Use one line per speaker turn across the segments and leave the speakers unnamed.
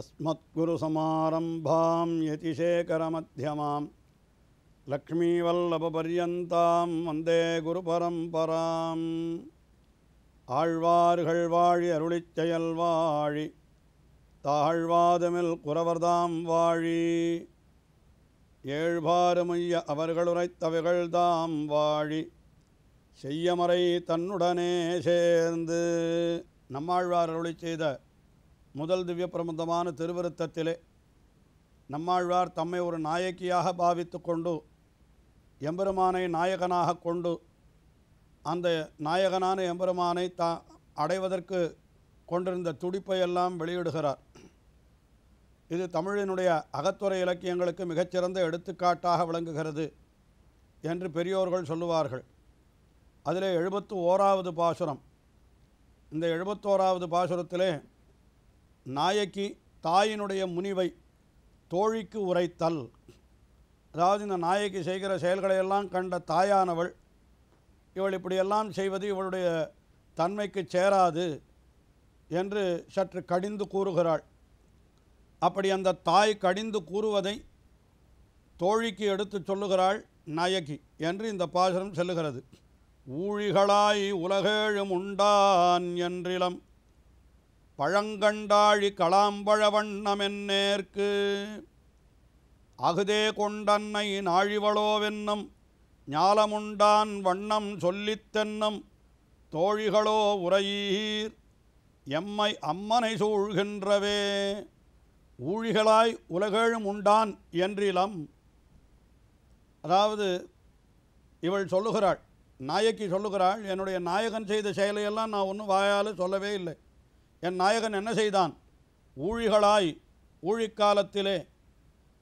अस्मत्गुरुसमारम्भां यतिशेखरमध्यमां लक्ष्मीवल्लभपर्यन्तां वन्दे குருபரம்பராம் ஆழ்வார்கள் வாழி அருளிச்செயல் வாழி தாழ்வாதமில் குறவர்தாம் வாழி ஏழ்பாறுமைய அவர்களுரைத்தவைகள் வாழி செய்யமறை தன்னுடனே சேர்ந்து நம்மாழ்வார் அருளி செய்த முதல் திவ்ய பிரபந்தமான திருவிருத்தத்திலே நம்மாழ்வார் தம்மை ஒரு நாயக்கியாக பாவித்து கொண்டு எம்பெருமானை நாயகனாக கொண்டு அந்த நாயகனான எம்பெருமானை தா அடைவதற்கு கொண்டிருந்த துடிப்பை எல்லாம் வெளியிடுகிறார் இது தமிழினுடைய அகத்துறை இலக்கியங்களுக்கு மிகச்சிறந்த எடுத்துக்காட்டாக விளங்குகிறது என்று பெரியோர்கள் சொல்லுவார்கள் அதிலே எழுபத்து ஓராவது பாசுரம் இந்த எழுபத்தோராவது பாசுரத்திலே நாயக்கி தாயினுடைய முனிவை தோழிக்கு உரைத்தல் அதாவது இந்த நாயகி செய்கிற செயல்களையெல்லாம் கண்ட தாயானவள் இவள் இப்படியெல்லாம் செய்வது இவளுடைய தன்மைக்கு சேராது என்று சற்று கடிந்து கூறுகிறாள் அப்படி அந்த தாய் கடிந்து கூறுவதை தோழிக்கு எடுத்து சொல்லுகிறாள் நாயகி என்று இந்த பாசுரம் செல்லுகிறது ஊழிகளாய் உலகேழும் உண்டான் என்றிலம் பழங்கண்டாழி களாம்பழ வண்ணமென்னேற்கு அகுதே கொண்டன்னை நாழிவளோவென்னும் ஞாலமுண்டான் வண்ணம் சொல்லித்தென்னும் தோழிகளோ உரையீர் எம்மை அம்மனை சூழ்கின்றவே ஊழிகளாய் உலகேழும் உண்டான் என்றிலம் அதாவது இவள் சொல்லுகிறாள் நாயக்கி சொல்லுகிறாள் என்னுடைய நாயகன் செய்த செயலையெல்லாம் நான் ஒன்றும் வாயால் சொல்லவே இல்லை என் நாயகன் என்ன செய்தான் ஊழிகளாய் ஊழிக்காலத்திலே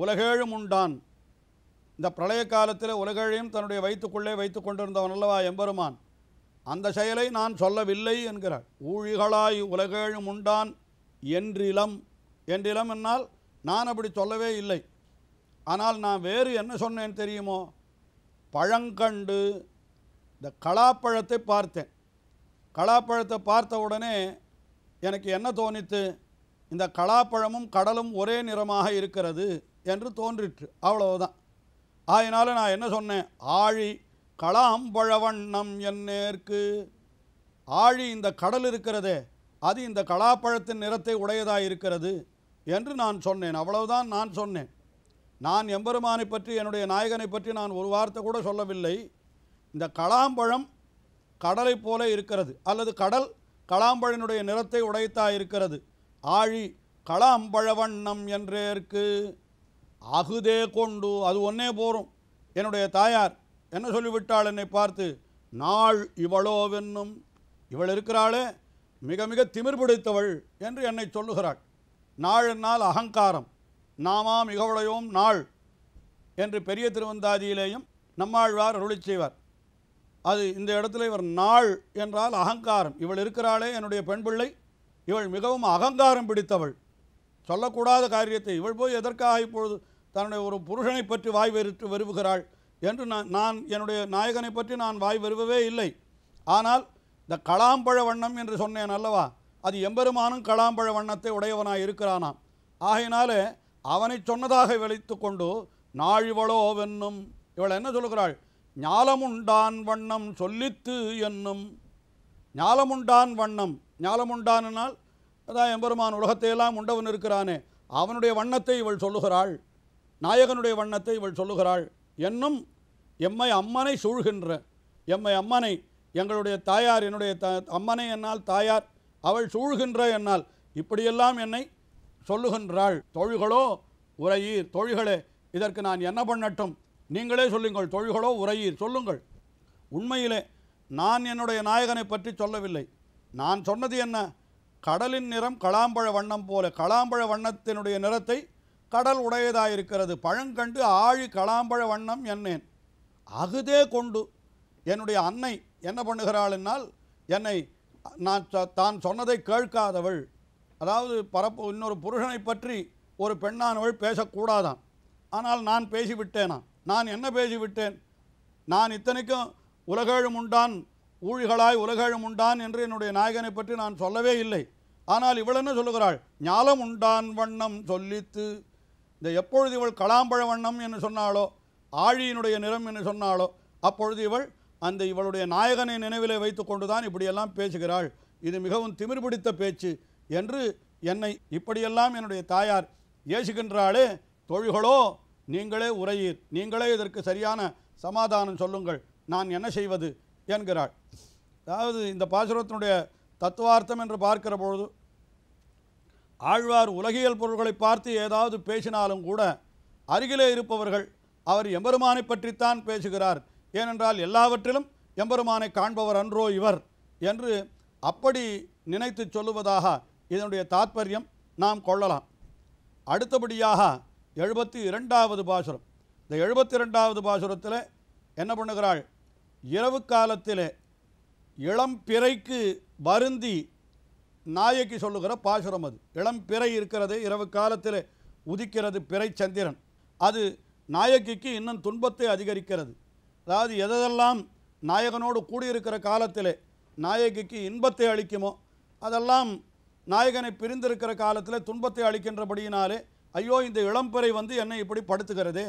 உலகேழும் உண்டான் இந்த பிரளய காலத்தில் உலகேழையும் தன்னுடைய வைத்துக்குள்ளே வைத்து கொண்டிருந்தவன் அல்லவா எம்பெருமான் அந்த செயலை நான் சொல்லவில்லை என்கிறார் ஊழிகளாய் உலகேழும் உண்டான் என்றிலம் என்றிலம் என்னால் நான் அப்படி சொல்லவே இல்லை ஆனால் நான் வேறு என்ன சொன்னேன் தெரியுமோ பழங்கண்டு இந்த கலாப்பழத்தை பார்த்தேன் கலாப்பழத்தை பார்த்த உடனே எனக்கு என்ன தோணித்து இந்த கலாப்பழமும் கடலும் ஒரே நிறமாக இருக்கிறது என்று தோன்றிற்று அவ்வளவுதான் ஆயினால நான் என்ன சொன்னேன் ஆழி களாம்பழவண்ணம் என் நேர்க்கு ஆழி இந்த கடல் இருக்கிறதே அது இந்த கலாப்பழத்தின் நிறத்தை உடையதாக இருக்கிறது என்று நான் சொன்னேன் அவ்வளவுதான் நான் சொன்னேன் நான் எம்பெருமானை பற்றி என்னுடைய நாயகனை பற்றி நான் ஒரு வார்த்தை கூட சொல்லவில்லை இந்த களாம்பழம் கடலை போல இருக்கிறது அல்லது கடல் கலாம்பழனுடைய நிறத்தை உடைத்தா இருக்கிறது ஆழி களாம்பழவண்ணம் என்றேற்கு அகுதே கொண்டு அது ஒன்னே போறும் என்னுடைய தாயார் என்ன சொல்லிவிட்டாள் என்னை பார்த்து நாள் இவளோவென்னும் இவள் இருக்கிறாளே மிக மிக திமிர் பிடித்தவள் என்று என்னை சொல்லுகிறாள் நாள் என்னால் அகங்காரம் நாமா மிகவுடையோம் நாள் என்று பெரிய திருவந்தாதியிலேயும் நம்மாழ்வார் அருளி செய்வார் அது இந்த இடத்துல இவர் நாள் என்றால் அகங்காரம் இவள் இருக்கிறாளே என்னுடைய பெண் பிள்ளை இவள் மிகவும் அகங்காரம் பிடித்தவள் சொல்லக்கூடாத காரியத்தை இவள் போய் எதற்காக இப்பொழுது தன்னுடைய ஒரு புருஷனை பற்றி வாய் வெறுத்து வருவுகிறாள் என்று நான் நான் என்னுடைய நாயகனை பற்றி நான் வாய் வருவவே இல்லை ஆனால் இந்த களாம்பழ வண்ணம் என்று சொன்னேன் அல்லவா அது எம்பெருமானும் களாம்பழ வண்ணத்தை உடையவனாக இருக்கிறானாம் ஆகையினாலே அவனை சொன்னதாக விளைத்து கொண்டு நாழிவளோ வென்னும் இவள் என்ன சொல்கிறாள் ஞாலமுண்டான் வண்ணம் சொல்லித்து என்னும் ஞாலமுண்டான் வண்ணம் ஞாலமுண்டானால் அதான் எம்பெருமான் உலகத்தையெல்லாம் உண்டவன் இருக்கிறானே அவனுடைய வண்ணத்தை இவள் சொல்லுகிறாள் நாயகனுடைய வண்ணத்தை இவள் சொல்லுகிறாள் என்னும் எம்மை அம்மனை சூழ்கின்ற எம்மை அம்மனை எங்களுடைய தாயார் என்னுடைய த அம்மனை என்னால் தாயார் அவள் சூழ்கின்ற என்னால் இப்படியெல்லாம் என்னை சொல்லுகின்றாள் தொழுகளோ உரையீர் தொழுகளே இதற்கு நான் என்ன பண்ணட்டும் நீங்களே சொல்லுங்கள் தொழுகளோ உரையீர் சொல்லுங்கள் உண்மையிலே நான் என்னுடைய நாயகனை பற்றி சொல்லவில்லை நான் சொன்னது என்ன கடலின் நிறம் களாம்பழ வண்ணம் போல களாம்பழ வண்ணத்தினுடைய நிறத்தை கடல் உடையதாயிருக்கிறது பழங்கண்டு ஆழி களாம்பழ வண்ணம் என்னேன் அகுதே கொண்டு என்னுடைய அன்னை என்ன பண்ணுகிறாள் என்னை நான் தான் சொன்னதை கேட்காதவள் அதாவது பரப்பு இன்னொரு புருஷனை பற்றி ஒரு பெண்ணானவள் பேசக்கூடாதான் ஆனால் நான் பேசிவிட்டேனா நான் என்ன பேசிவிட்டேன் நான் இத்தனைக்கும் உலகழும் உண்டான் ஊழிகளாய் உலகழும் உண்டான் என்று என்னுடைய நாயகனை பற்றி நான் சொல்லவே இல்லை ஆனால் இவள் என்ன சொல்லுகிறாள் ஞாலம் உண்டான் வண்ணம் சொல்லித்து இந்த எப்பொழுது இவள் கலாம்பழ வண்ணம் என்று சொன்னாலோ ஆழியினுடைய நிறம் என்று சொன்னாலோ அப்பொழுது இவள் அந்த இவளுடைய நாயகனை நினைவிலே வைத்து கொண்டுதான் இப்படியெல்லாம் பேசுகிறாள் இது மிகவும் திமிர் பிடித்த பேச்சு என்று என்னை இப்படியெல்லாம் என்னுடைய தாயார் ஏசுகின்றாளே தொழுகளோ நீங்களே உரையீர் நீங்களே இதற்கு சரியான சமாதானம் சொல்லுங்கள் நான் என்ன செய்வது என்கிறாள் அதாவது இந்த பாசுரத்தினுடைய தத்துவார்த்தம் என்று பார்க்கிற பொழுது ஆழ்வார் உலகியல் பொருள்களை பார்த்து ஏதாவது பேசினாலும் கூட அருகிலே இருப்பவர்கள் அவர் எம்பெருமானை பற்றித்தான் பேசுகிறார் ஏனென்றால் எல்லாவற்றிலும் எம்பெருமானை காண்பவர் அன்றோ இவர் என்று அப்படி நினைத்து சொல்லுவதாக இதனுடைய தாத்பரியம் நாம் கொள்ளலாம் அடுத்தபடியாக எழுபத்தி இரண்டாவது பாசுரம் இந்த எழுபத்தி ரெண்டாவது பாசுரத்தில் என்ன பண்ணுகிறாள் இரவு காலத்தில் இளம்பிறைக்கு வருந்தி நாயக்கி சொல்லுகிற பாசுரம் அது இளம்பிறை இருக்கிறது இரவு காலத்தில் உதிக்கிறது பிறை சந்திரன் அது நாயக்கிக்கு இன்னும் துன்பத்தை அதிகரிக்கிறது அதாவது எதெல்லாம் நாயகனோடு கூடியிருக்கிற காலத்தில் நாயகிக்கு இன்பத்தை அளிக்குமோ அதெல்லாம் நாயகனை பிரிந்திருக்கிற காலத்தில் துன்பத்தை அளிக்கின்றபடியினாலே ஐயோ இந்த இளம்பறை வந்து என்னை இப்படி படுத்துகிறது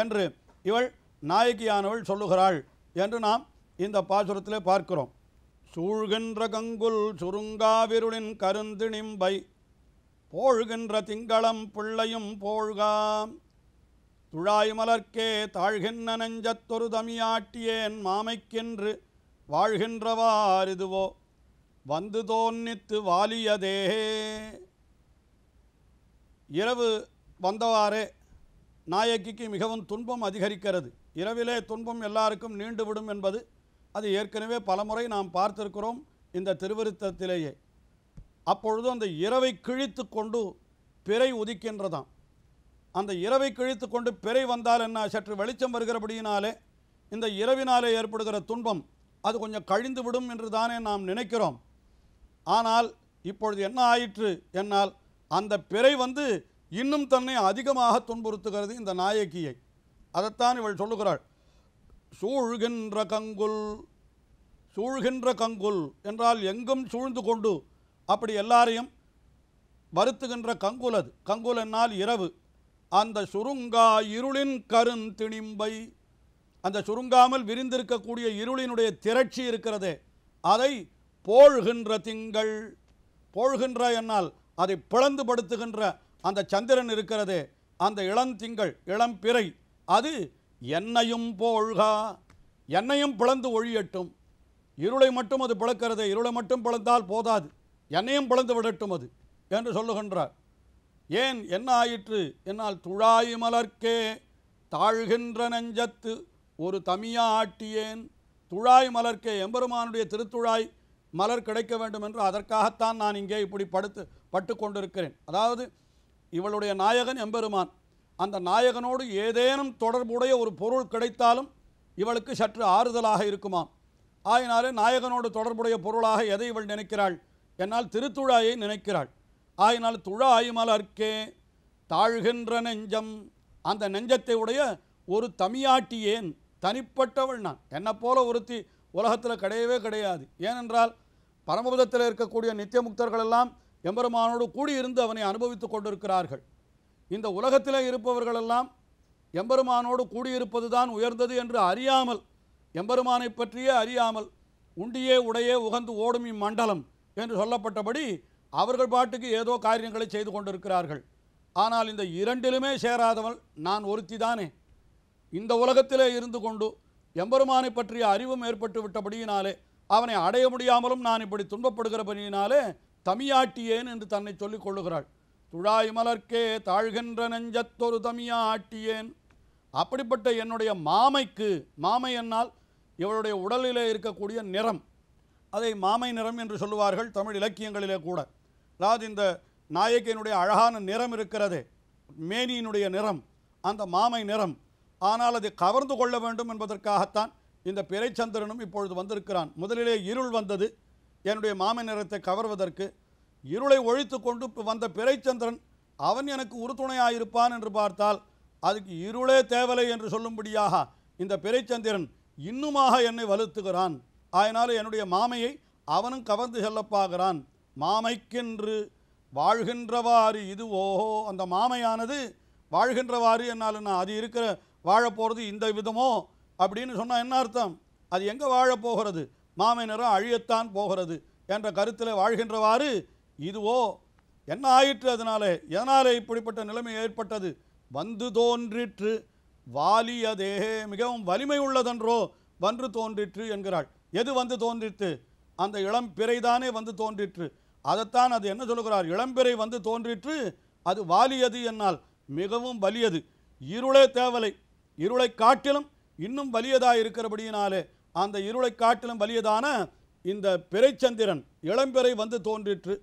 என்று இவள் நாயகியானவள் சொல்லுகிறாள் என்று நாம் இந்த பாசுரத்தில் பார்க்கிறோம் சூழ்கின்ற கங்குல் சுருங்காவிருளின் கருந்திணிம்பை போழ்கின்ற திங்களம் பிள்ளையும் போழ்காம் துழாய் மலர்க்கே தாழ்கின்ற நெஞ்சத்தொரு தமியாட்டியேன் மாமைக்கென்று வாழ்கின்றவார் இதுவோ வந்து தோன்னித்து வாலியதே இரவு வந்தவாறே நாயக்கிக்கு மிகவும் துன்பம் அதிகரிக்கிறது இரவிலே துன்பம் எல்லாருக்கும் நீண்டுவிடும் என்பது அது ஏற்கனவே பலமுறை நாம் பார்த்திருக்கிறோம் இந்த திருவருத்தத்திலேயே அப்பொழுது அந்த இரவை கிழித்து கொண்டு பிறை உதிக்கின்றதாம் அந்த இரவை கிழித்து கொண்டு பிறை வந்தால் என்ன சற்று வெளிச்சம் வருகிறபடியினாலே இந்த இரவினாலே ஏற்படுகிற துன்பம் அது கொஞ்சம் கழிந்துவிடும் என்று தானே நாம் நினைக்கிறோம் ஆனால் இப்பொழுது என்ன ஆயிற்று என்னால் அந்த பிறை வந்து இன்னும் தன்னை அதிகமாக துன்புறுத்துகிறது இந்த நாயக்கியை அதைத்தான் இவள் சொல்லுகிறாள் சூழ்கின்ற கங்குல் சூழ்கின்ற கங்குல் என்றால் எங்கும் சூழ்ந்து கொண்டு அப்படி எல்லாரையும் வருத்துகின்ற கங்குல் அது கங்குல் என்னால் இரவு அந்த சுருங்கா இருளின் கருந்திணிம்பை அந்த சுருங்காமல் விரிந்திருக்கக்கூடிய இருளினுடைய திரட்சி இருக்கிறதே அதை போழ்கின்ற திங்கள் போழ்கின்ற என்னால் அதை பிளந்து படுத்துகின்ற அந்த சந்திரன் இருக்கிறது அந்த இளந்திங்கள் இளம்பிறை அது என்னையும் போழ்கா என்னையும் பிளந்து ஒழியட்டும் இருளை மட்டும் அது பிளக்கிறது இருளை மட்டும் பிளந்தால் போதாது என்னையும் பிளந்து விடட்டும் அது என்று சொல்லுகின்றார் ஏன் என்ன ஆயிற்று என்னால் துழாய் மலர்க்கே தாழ்கின்ற நெஞ்சத்து ஒரு தமியா ஆட்டியேன் துழாய் மலர்க்கே எம்பெருமானுடைய திருத்துழாய் மலர் கிடைக்க வேண்டும் என்று அதற்காகத்தான் நான் இங்கே இப்படி படுத்து பட்டு கொண்டிருக்கிறேன் அதாவது இவளுடைய நாயகன் எம்பெருமான் அந்த நாயகனோடு ஏதேனும் தொடர்புடைய ஒரு பொருள் கிடைத்தாலும் இவளுக்கு சற்று ஆறுதலாக இருக்குமாம் ஆயினாலே நாயகனோடு தொடர்புடைய பொருளாக எதை இவள் நினைக்கிறாள் என்னால் திருத்துழாயை நினைக்கிறாள் ஆயினால் துழா ஆயுமலர்க்கே தாழ்கின்ற நெஞ்சம் அந்த நெஞ்சத்தை உடைய ஒரு தமியாட்டியேன் தனிப்பட்டவள் நான் என்னை போல ஒருத்தி உலகத்தில் கிடையவே கிடையாது ஏனென்றால் பரமபுதத்தில் இருக்கக்கூடிய நித்தியமுக்தர்களெல்லாம் எம்பெருமானோடு கூடியிருந்து அவனை அனுபவித்து கொண்டிருக்கிறார்கள் இந்த உலகத்திலே இருப்பவர்களெல்லாம் எம்பெருமானோடு கூடியிருப்பது தான் உயர்ந்தது என்று அறியாமல் எம்பெருமானை பற்றியே அறியாமல் உண்டியே உடையே உகந்து ஓடும் இம்மண்டலம் என்று சொல்லப்பட்டபடி அவர்கள் பாட்டுக்கு ஏதோ காரியங்களை செய்து கொண்டிருக்கிறார்கள் ஆனால் இந்த இரண்டிலுமே சேராதவள் நான் ஒருத்தி தானே இந்த உலகத்திலே இருந்து கொண்டு எம்பெருமானை பற்றிய அறிவும் ஏற்பட்டு விட்டபடியினாலே அவனை அடைய முடியாமலும் நான் இப்படி துன்பப்படுகிறபடியினாலே தமியாட்டியேன் என்று தன்னை சொல்லிக் கொள்ளுகிறாள் துழாய் மலர்க்கே தாழ்கின்ற நெஞ்சத்தொரு தமியாட்டியேன் அப்படிப்பட்ட என்னுடைய மாமைக்கு மாமை என்னால் இவளுடைய உடலிலே இருக்கக்கூடிய நிறம் அதை மாமை நிறம் என்று சொல்லுவார்கள் தமிழ் இலக்கியங்களிலே கூட அதாவது இந்த நாயக்கியினுடைய அழகான நிறம் இருக்கிறதே மேனியினுடைய நிறம் அந்த மாமை நிறம் ஆனால் அதை கவர்ந்து கொள்ள வேண்டும் என்பதற்காகத்தான் இந்த பிறைச்சந்திரனும் இப்பொழுது வந்திருக்கிறான் முதலிலே இருள் வந்தது என்னுடைய மாமனிறத்தை கவர்வதற்கு இருளை ஒழித்து கொண்டு வந்த பிறைச்சந்திரன் அவன் எனக்கு உறுதுணையாக இருப்பான் என்று பார்த்தால் அதுக்கு இருளே தேவலை என்று சொல்லும்படியாக இந்த பிறைச்சந்திரன் இன்னுமாக என்னை வலுத்துகிறான் அதனால் என்னுடைய மாமையை அவனும் கவர்ந்து செல்லப்பாகிறான் மாமைக்கென்று வாழ்கின்றவாறு இது ஓஹோ அந்த மாமையானது வாழ்கின்றவாறு என்னால் நான் அது இருக்கிற வாழப்போகிறது இந்த விதமோ அப்படின்னு சொன்னால் என்ன அர்த்தம் அது எங்கே வாழப்போகிறது மாமனரும் அழியத்தான் போகிறது என்ற கருத்தில் வாழ்கின்றவாறு இதுவோ என்ன ஆயிற்று அதனாலே எதனாலே இப்படிப்பட்ட நிலைமை ஏற்பட்டது வந்து தோன்றிற்று வாலியதே மிகவும் வலிமை உள்ளதென்றோ வந்து தோன்றிற்று என்கிறாள் எது வந்து தோன்றிற்று அந்த இளம் பிறைதானே வந்து தோன்றிற்று அதைத்தான் அது என்ன சொல்கிறார் இளம்பிறை வந்து தோன்றிற்று அது வாலியது என்னால் மிகவும் வலியது இருளே தேவலை இருளை காட்டிலும் இன்னும் வலியதாக இருக்கிறபடியினாலே அந்த இருளை காட்டிலும் வலியதான இந்த பிறைச்சந்திரன் இளம்பெறை வந்து தோன்றிற்று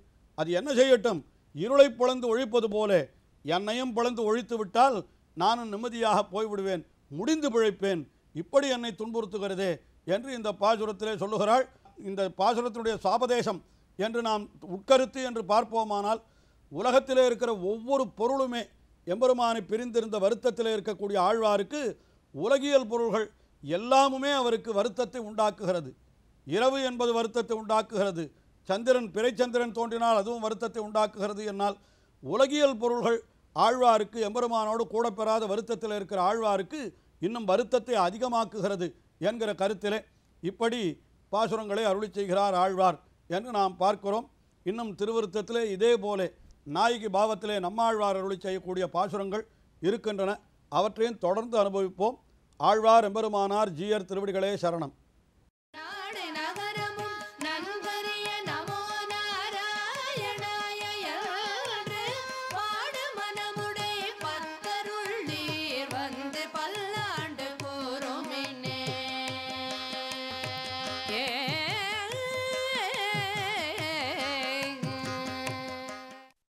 அது என்ன செய்யட்டும் இருளை புலந்து ஒழிப்பது போல என்னையும் புலந்து ஒழித்து விட்டால் நானும் நிம்மதியாக போய்விடுவேன் முடிந்து பிழைப்பேன் இப்படி என்னை துன்புறுத்துகிறதே என்று இந்த பாசுரத்திலே சொல்லுகிறாள் இந்த பாசுரத்தினுடைய சாபதேசம் என்று நாம் உட்கருத்து என்று பார்ப்போமானால் உலகத்திலே இருக்கிற ஒவ்வொரு பொருளுமே எம்பெருமானை பிரிந்திருந்த வருத்தத்தில் இருக்கக்கூடிய ஆழ்வாருக்கு உலகியல் பொருள்கள் எல்லாமுமே அவருக்கு வருத்தத்தை உண்டாக்குகிறது இரவு என்பது வருத்தத்தை உண்டாக்குகிறது சந்திரன் பிறைச்சந்திரன் தோன்றினால் அதுவும் வருத்தத்தை உண்டாக்குகிறது என்னால் உலகியல் பொருள்கள் ஆழ்வாருக்கு எம்பெருமானோடு கூட பெறாத வருத்தத்தில் இருக்கிற ஆழ்வாருக்கு இன்னும் வருத்தத்தை அதிகமாக்குகிறது என்கிற கருத்திலே இப்படி பாசுரங்களை அருளி செய்கிறார் ஆழ்வார் என்று நாம் பார்க்கிறோம் இன்னும் திருவருத்தத்திலே இதே போலே நாயகி பாவத்திலே நம்மாழ்வார் அருளி செய்யக்கூடிய பாசுரங்கள் இருக்கின்றன அவற்றையும் தொடர்ந்து அனுபவிப்போம் ஆழ்வார் எம்பெருமானார் ஜீயர் திருவடிகளே சரணம்